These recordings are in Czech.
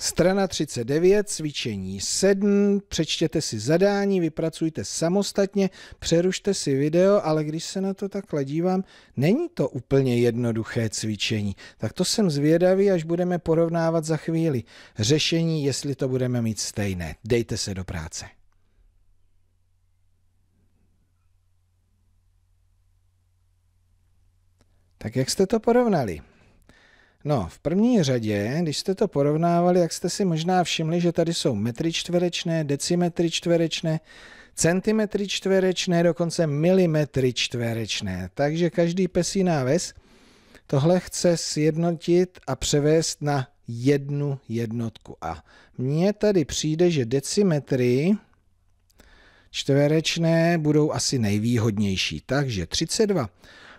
Strana 39, cvičení 7, přečtěte si zadání, vypracujte samostatně, přerušte si video, ale když se na to takhle dívám, není to úplně jednoduché cvičení. Tak to jsem zvědavý, až budeme porovnávat za chvíli řešení, jestli to budeme mít stejné. Dejte se do práce. Tak jak jste to porovnali? No, v první řadě, když jste to porovnávali, jak jste si možná všimli, že tady jsou metry čtverečné, decimetry čtverečné, centimetry čtverečné, dokonce milimetry čtverečné. Takže každý pesí náves tohle chce sjednotit a převést na jednu jednotku. A mně tady přijde, že decimetry čtverečné budou asi nejvýhodnější. Takže 32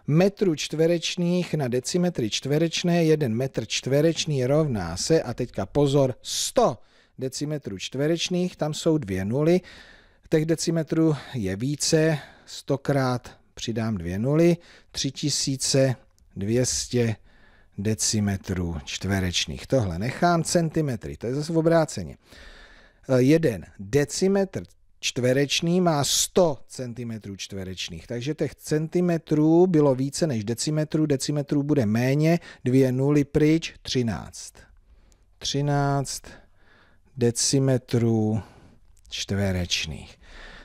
metrů čtverečných na decimetry čtverečné, 1 metr čtverečný rovná se, a teďka pozor, 100 decimetrů čtverečných, tam jsou dvě nuly, těch decimetrů je více, 100 krát přidám dvě nuly, 3200 decimetrů čtverečných. Tohle nechám centimetry, to je zase v obráceně. Jeden decimetr čtvereční má 100 cm čtverečných, takže těch centimetrů bylo více než decimetrů, decimetrů bude méně, dvě nuly pryč, 13. 13 decimetrů čtverečných.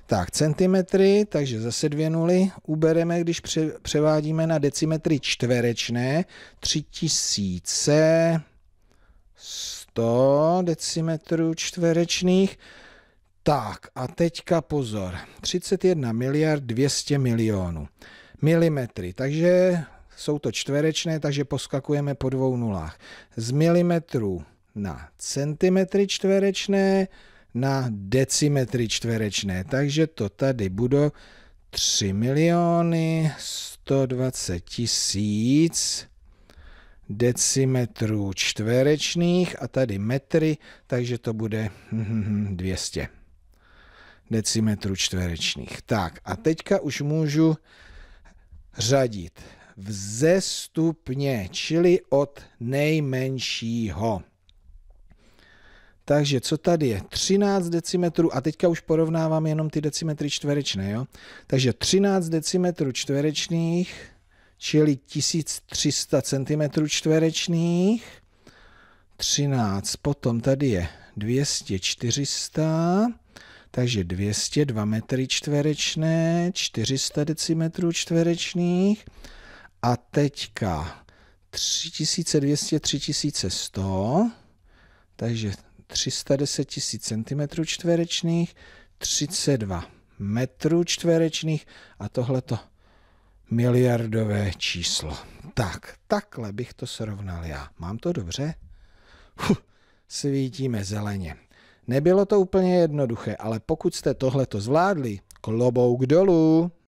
Tak, centimetry, takže zase dvě nuly, ubereme, když převádíme na decimetry čtverečné, 3100 decimetrů čtverečných, tak a teďka pozor. 31 miliard 200 milionů. Milimetry. Takže jsou to čtverečné, takže poskakujeme po dvou nulách. Z milimetrů na centimetry čtverečné na decimetry čtverečné. Takže to tady bude 3 miliony 120 tisíc decimetrů čtverečných a tady metry, takže to bude 200. decimetrů čtverečných. Tak a teďka už můžu řadit vzestupně, čili od nejmenšího. Takže co tady je? 13 decimetrů a teďka už porovnávám jenom ty decimetry čtverečné, jo? Takže 13 decimetrů čtverečných, čili 1300 cm čtverečných. 13, potom tady je 200, 400, takže 202 metry čtverečné, 400 decimetrů čtverečných a teďka 3200, 3100, takže 310 000 cm čtverečných, 32 metrů čtverečných a tohleto miliardové číslo. Tak, takhle bych to srovnal já. Mám to dobře? Huh, svítíme zeleně. Nebylo to úplně jednoduché, ale pokud jste tohleto zvládli, klobouk dolů.